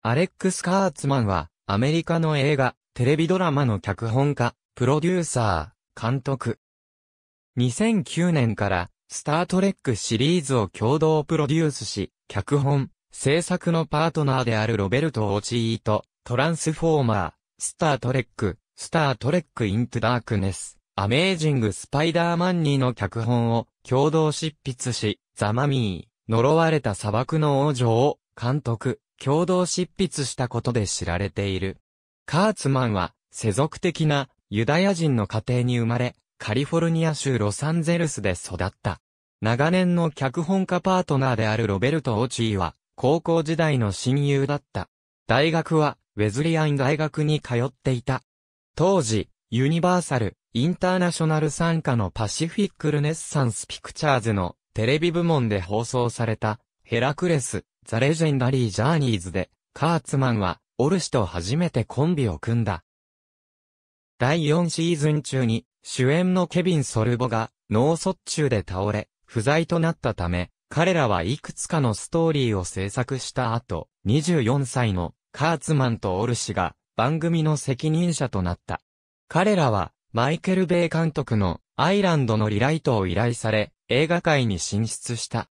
アレックス・カーツマンは、アメリカの映画、テレビドラマの脚本家、プロデューサー、監督。2009年から、スタートレックシリーズを共同プロデュースし、脚本、制作のパートナーであるロベルト・オチーと、トランスフォーマー、スタートレック、スタートレック・イントダークネス、アメージング・スパイダーマン2の脚本を共同執筆し、ザ・マミー、呪われた砂漠の王女を監督、共同執筆したことで知られている。カーツマンは、世俗的なユダヤ人の家庭に生まれ、カリフォルニア州ロサンゼルスで育った。長年の脚本家パートナーであるロベルト・オチーは、高校時代の親友だった。大学は、ウェズリアン大学に通っていた。当時、ユニバーサル・インターナショナル参加のパシフィック・ルネッサンス・ピクチャーズのテレビ部門で放送された、ヘラクレス、ザ・レジェンダリー・ジャーニーズで、カーツマンは、オルシと初めてコンビを組んだ。第4シーズン中に、主演のケビン・ソルボが、脳卒中で倒れ、不在となったため、彼らはいくつかのストーリーを制作した後、24歳のカーツマンとオルシが番組の責任者となった。彼らはマイケル・ベイ監督のアイランドのリライトを依頼され、映画界に進出した。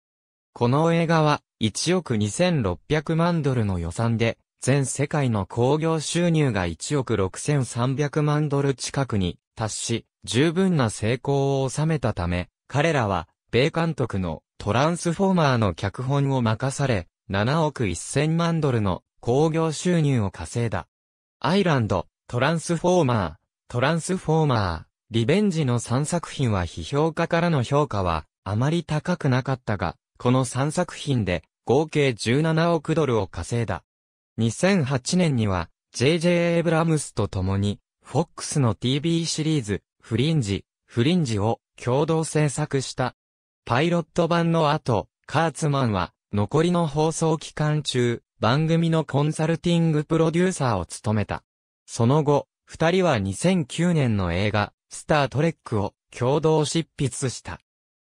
この映画は1億2600万ドルの予算で、全世界の興行収入が1億6300万ドル近くに達し、十分な成功を収めたため、彼らは、米監督のトランスフォーマーの脚本を任され、7億1000万ドルの興行収入を稼いだ。アイランド、トランスフォーマー、トランスフォーマー、リベンジの3作品は批評家からの評価はあまり高くなかったが、この3作品で合計17億ドルを稼いだ。2008年には J.J. エイブラムスと共に FOX の TV シリーズフリンジ、フリンジを共同制作した。パイロット版の後、カーツマンは残りの放送期間中、番組のコンサルティングプロデューサーを務めた。その後、二人は2009年の映画、スタートレックを共同執筆した。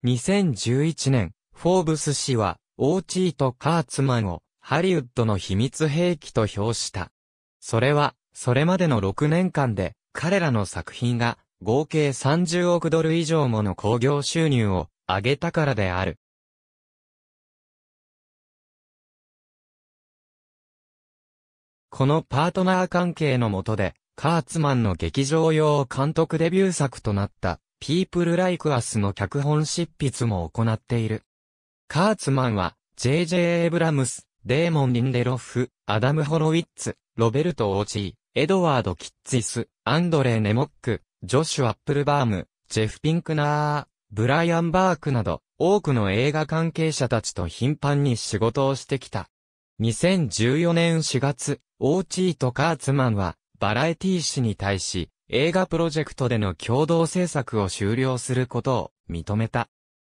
2011年、フォーブス氏は、オーチーとカーツマンを、ハリウッドの秘密兵器と評した。それは、それまでの6年間で、彼らの作品が、合計30億ドル以上もの興行収入を上げたからである。このパートナー関係のもとで、カーツマンの劇場用監督デビュー作となった、ピープル・ライク・アスの脚本執筆も行っている。カーツマンは、J.J. エイブラムス、デーモン・リンデロフ、アダム・ホロウィッツ、ロベルト・オーチー、エドワード・キッツィス、アンドレー・ネモック、ジョシュ・アップルバーム、ジェフ・ピンクナー、ブライアン・バークなど、多くの映画関係者たちと頻繁に仕事をしてきた。2014年4月、オーチーとカーツマンは、バラエティ誌に対し、映画プロジェクトでの共同制作を終了することを認めた。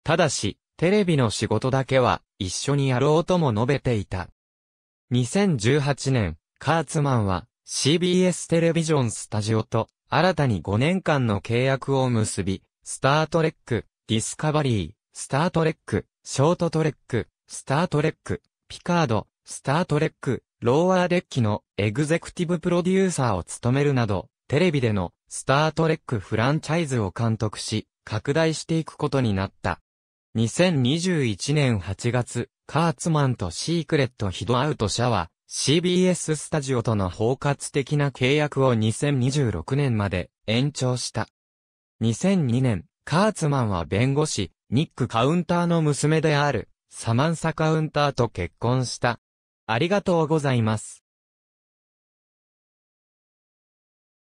ただし、テレビの仕事だけは一緒にやろうとも述べていた。2018年、カーツマンは CBS テレビジョンスタジオと新たに5年間の契約を結び、スタートレック、ディスカバリー、スタートレック、ショートトレック、スタートレック、ピカード、スタートレック、ローワーデッキのエグゼクティブプロデューサーを務めるなど、テレビでのスタートレックフランチャイズを監督し、拡大していくことになった。2021年8月、カーツマンとシークレットヒドアウト社は、CBS スタジオとの包括的な契約を2026年まで延長した。2002年、カーツマンは弁護士、ニック・カウンターの娘である、サマンサ・カウンターと結婚した。ありがとうございます。